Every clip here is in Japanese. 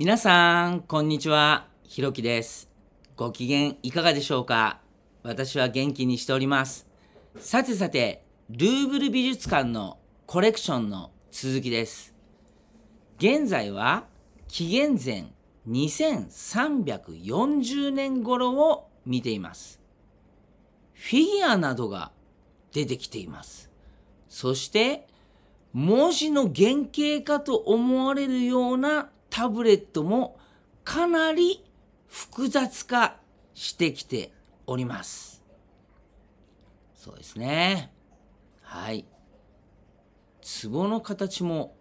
皆さん、こんにちは。ひろきです。ご機嫌いかがでしょうか私は元気にしております。さてさて、ルーブル美術館のコレクションの続きです。現在は紀元前2340年頃を見ています。フィギュアなどが出てきています。そして、文字の原型かと思われるようなタブレットもかなり複雑化してきております。そうですね。はい。壺の形も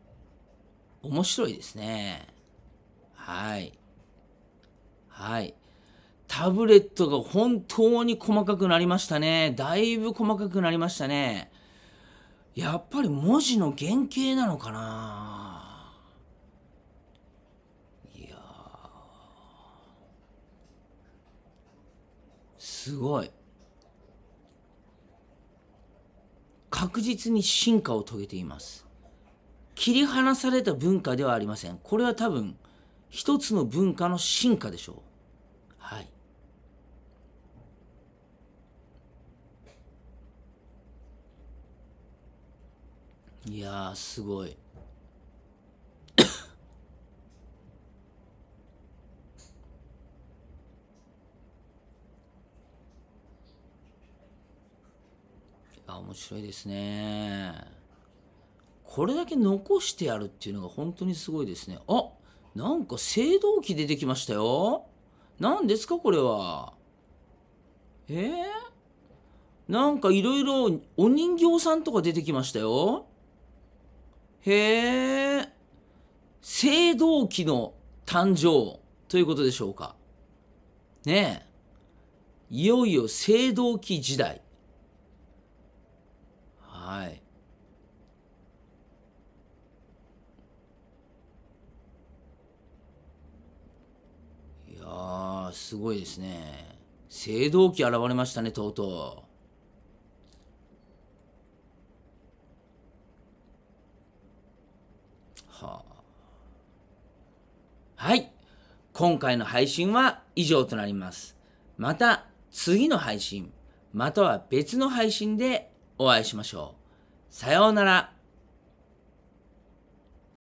面白いですね。はい。はい。タブレットが本当に細かくなりましたね。だいぶ細かくなりましたね。やっぱり文字の原型なのかなすごい確実に進化を遂げています切り離された文化ではありませんこれは多分一つの文化の進化でしょうはいいやすごい。ぱ面白いですね。これだけ残してやるっていうのが本当にすごいですね。あなんか青銅器出てきましたよ。何ですかこれは。えー、なんかいろいろお人形さんとか出てきましたよ。へえ。青銅器の誕生ということでしょうか。ねえ。いよいよ青銅器時代。はい。いやー、すごいですね。青銅器現れましたね、とうとう。はあ、はい。今回の配信は以上となります。また次の配信、または別の配信でお会いしましょう。さようなら。